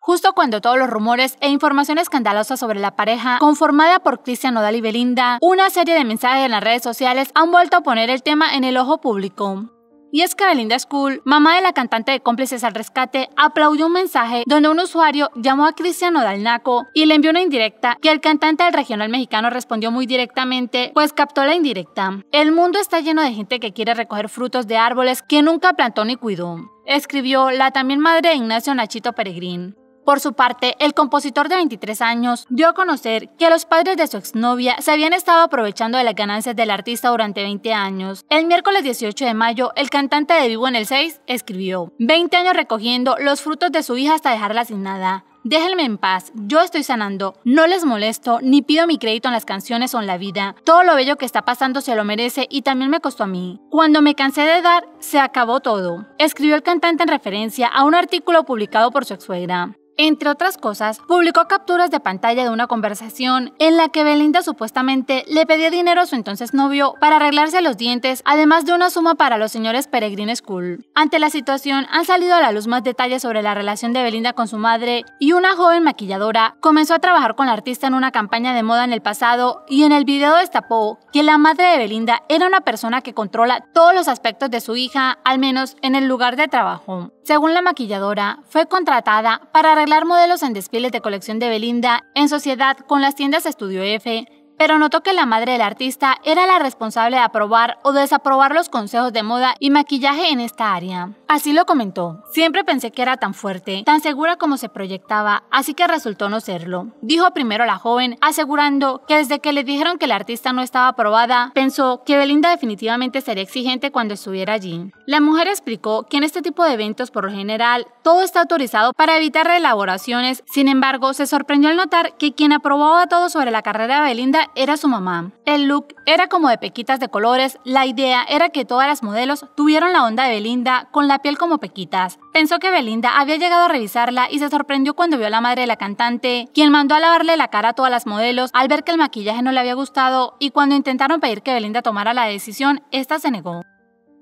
Justo cuando todos los rumores e información escandalosa sobre la pareja conformada por Cristian Nodal y Belinda, una serie de mensajes en las redes sociales han vuelto a poner el tema en el ojo público. Y es que Belinda School, mamá de la cantante de Cómplices al Rescate, aplaudió un mensaje donde un usuario llamó a Cristian Nodal Naco y le envió una indirecta que el cantante del regional mexicano respondió muy directamente, pues captó la indirecta. El mundo está lleno de gente que quiere recoger frutos de árboles que nunca plantó ni cuidó, escribió la también madre de Ignacio Nachito Peregrín. Por su parte, el compositor de 23 años dio a conocer que los padres de su exnovia se habían estado aprovechando de las ganancias del artista durante 20 años. El miércoles 18 de mayo, el cantante de Vivo en el 6 escribió, 20 años recogiendo los frutos de su hija hasta dejarla sin nada. Déjenme en paz, yo estoy sanando, no les molesto, ni pido mi crédito en las canciones o en la vida. Todo lo bello que está pasando se lo merece y también me costó a mí. Cuando me cansé de dar, se acabó todo. Escribió el cantante en referencia a un artículo publicado por su ex suegra. Entre otras cosas, publicó capturas de pantalla de una conversación en la que Belinda supuestamente le pedía dinero a su entonces novio para arreglarse los dientes, además de una suma para los señores Peregrine School. Ante la situación, han salido a la luz más detalles sobre la relación de Belinda con su madre y y una joven maquilladora comenzó a trabajar con la artista en una campaña de moda en el pasado y en el video destapó que la madre de Belinda era una persona que controla todos los aspectos de su hija, al menos en el lugar de trabajo. Según la maquilladora, fue contratada para arreglar modelos en desfiles de colección de Belinda en sociedad con las tiendas Estudio F, pero notó que la madre del artista era la responsable de aprobar o desaprobar los consejos de moda y maquillaje en esta área. Así lo comentó, siempre pensé que era tan fuerte, tan segura como se proyectaba, así que resultó no serlo, dijo primero la joven, asegurando que desde que le dijeron que la artista no estaba aprobada, pensó que Belinda definitivamente sería exigente cuando estuviera allí. La mujer explicó que en este tipo de eventos por lo general todo está autorizado para evitar reelaboraciones, sin embargo se sorprendió al notar que quien aprobaba todo sobre la carrera de Belinda era su mamá. El look era como de pequitas de colores, la idea era que todas las modelos tuvieron la onda de Belinda con la piel como pequitas. Pensó que Belinda había llegado a revisarla y se sorprendió cuando vio a la madre de la cantante, quien mandó a lavarle la cara a todas las modelos al ver que el maquillaje no le había gustado y cuando intentaron pedir que Belinda tomara la decisión, esta se negó.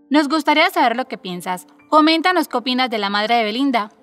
Nos gustaría saber lo que piensas. Coméntanos qué opinas de la madre de Belinda.